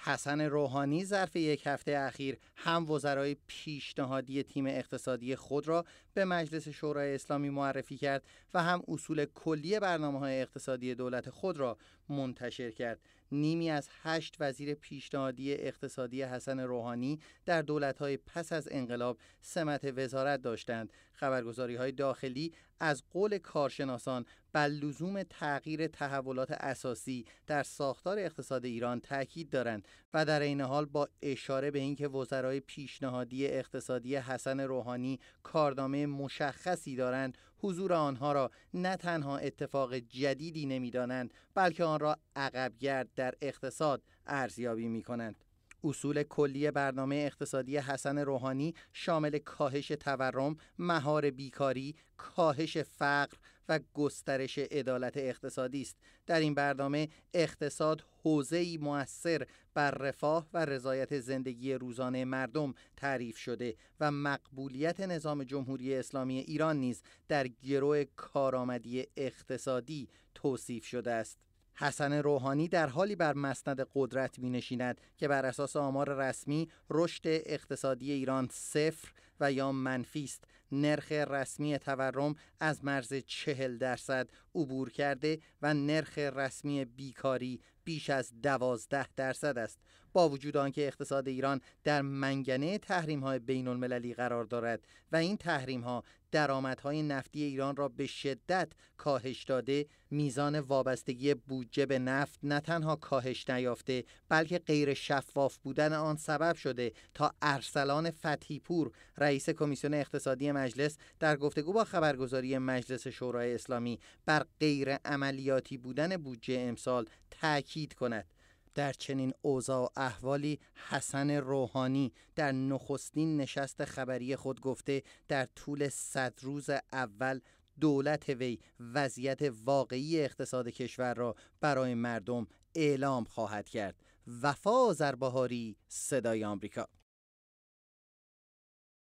حسن روحانی ظرف یک هفته اخیر هم وزرای پیشنهادی تیم اقتصادی خود را به مجلس شورای اسلامی معرفی کرد و هم اصول کلی برنامه های اقتصادی دولت خود را منتشر کرد. نیمی از هشت وزیر پیشنهادی اقتصادی حسن روحانی در دولت های پس از انقلاب سمت وزارت داشتند. خبرگزاری های داخلی از قول کارشناسان و لزوم تغییر تحولات اساسی در ساختار اقتصاد ایران تاکید دارند و در این حال با اشاره به اینکه وزرای پیشنهادی اقتصادی حسن روحانی کارنامه مشخصی دارند حضور آنها را نه تنها اتفاق جدیدی نمیدانند بلکه آن را عقبگرد در اقتصاد ارزیابی می کنند. اصول کلی برنامه اقتصادی حسن روحانی شامل کاهش تورم، مهار بیکاری، کاهش فقر و گسترش عدالت اقتصادی است در این برنامه اقتصاد حوزه‌ای مؤثر بر رفاه و رضایت زندگی روزانه مردم تعریف شده و مقبولیت نظام جمهوری اسلامی ایران نیز در گروه کارآمدی اقتصادی توصیف شده است حسن روحانی در حالی بر مسند قدرت می نشیند که بر اساس آمار رسمی رشد اقتصادی ایران صفر و یا منفی است نرخ رسمی تورم از مرز چهل درصد عبور کرده و نرخ رسمی بیکاری بیش از دوازده درصد است با وجود آنکه اقتصاد ایران در منگنه تحریم های بین المللی قرار دارد و این تحریم ها های نفتی ایران را به شدت کاهش داده میزان وابستگی بودجه به نفت نه تنها کاهش نیافته بلکه غیر شفاف بودن آن سبب شده تا ارسلان فتحی پور رئیس کمیسیون اقتصادی مجلس در گفتگو با خبرگزاری مجلس شورای اسلامی بر غیر عملیاتی بودن بودجه امسال تاکید کند در چنین اوضاع و احوالی حسن روحانی در نخستین نشست خبری خود گفته در طول صد روز اول دولت وی وضعیت واقعی اقتصاد کشور را برای مردم اعلام خواهد کرد وفا زربهاری صدای آمریکا